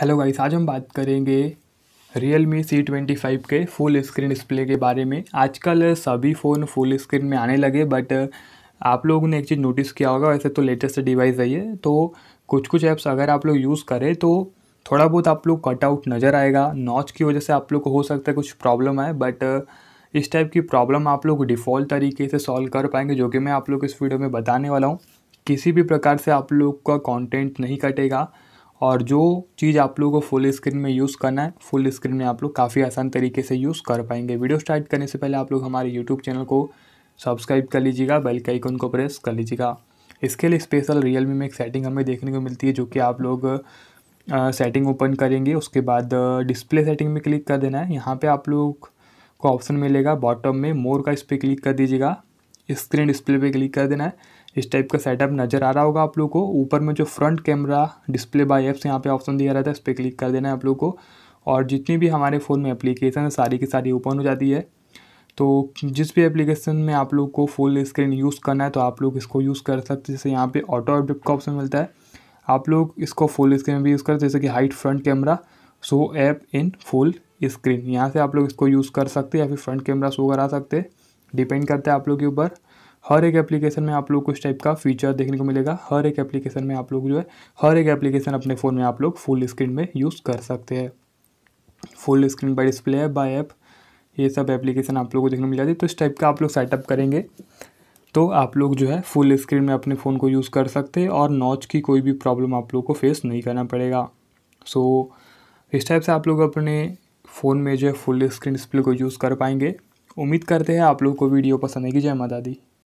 hello guys आज हम बात करेंगे Realme C twenty five के फुल स्क्रीन डिस्प्ले के बारे में आजकल सभी फ़ोन फुल स्क्रीन में आने लगे बट आप लोगों ने एक चीज़ नोटिस किया होगा वैसे तो लेटेस्ट डिवाइस है ये तो कुछ कुछ ऐप्स अगर आप लोग यूज़ करें तो थोड़ा बहुत आप लोग कटआउट नज़र आएगा नॉच की वजह से आप लोग को हो सकता है कुछ प्रॉब्लम आए बट इस टाइप की प्रॉब्लम आप लोग डिफ़ॉल्ट तरीके से सॉल्व कर पाएंगे जो कि मैं आप लोग इस वीडियो में बताने वाला हूँ किसी भी प्रकार से आप लोग का कॉन्टेंट नहीं कटेगा और जो चीज़ आप लोगों को फुल स्क्रीन में यूज़ करना है फुल स्क्रीन में आप लोग काफ़ी आसान तरीके से यूज़ कर पाएंगे वीडियो स्टार्ट करने से पहले आप लोग हमारे यूट्यूब चैनल को सब्सक्राइब कर लीजिएगा बेल के आइकन को प्रेस कर लीजिएगा इसके लिए स्पेशल रियल में एक सेटिंग हमें देखने को मिलती है जो कि आप लोग सेटिंग ओपन करेंगे उसके बाद डिस्प्ले सेटिंग में क्लिक कर देना है यहाँ पर आप लोग को ऑप्शन मिलेगा बॉटम में मोर का इस पर क्लिक कर दीजिएगा स्क्रीन डिस्प्ले पे क्लिक कर देना है इस टाइप का सेटअप नज़र आ रहा होगा आप लोग को ऊपर में जो front camera display by apps यहाँ पे ऑप्शन दिया रहता है इस पर क्लिक कर देना है आप लोग को और जितनी भी हमारे फ़ोन में एप्लीकेशन है सारी की सारी ओपन हो जाती है तो जिस भी एप्लीकेशन में आप लोग को फुल स्क्रीन यूज़ करना है तो आप लोग इसको यूज़ कर सकते जैसे यहाँ पर ऑटो अपडेट का ऑप्शन मिलता है आप लोग इसको फुल स्क्रीन भी यूज़ करते जैसे कि hide front camera show app in full screen यहाँ से आप लोग इसको यूज़ कर सकते या फिर फ्रंट कैमरा शो करा सकते हैं डिपेंड करता है आप लोग के ऊपर हर एक एप्लीकेशन में आप लोग को इस टाइप का फीचर देखने को मिलेगा हर एक एप्लीकेशन में आप लोग जो है हर एक एप्लीकेशन अपने फ़ोन में आप लोग फुल स्क्रीन में यूज़ कर सकते हैं फुल स्क्रीन बाय डिस्प्ले है बाय ऐप ये सब एप्लीकेशन आप लोग को देखने को मिल जाती है तो इस टाइप का आप लोग सेटअप करेंगे तो आप लोग जो है फुल स्क्रीन में अपने फ़ोन को यूज़ कर सकते हैं और नॉच की कोई भी प्रॉब्लम आप लोग को फेस नहीं करना पड़ेगा सो so, इस टाइप से आप लोग अपने फ़ोन में जो है फुल स्क्रीन डिस्प्ले को यूज़ कर पाएंगे उम्मीद करते हैं आप लोगों को वीडियो पसंद आएगी जय माता दी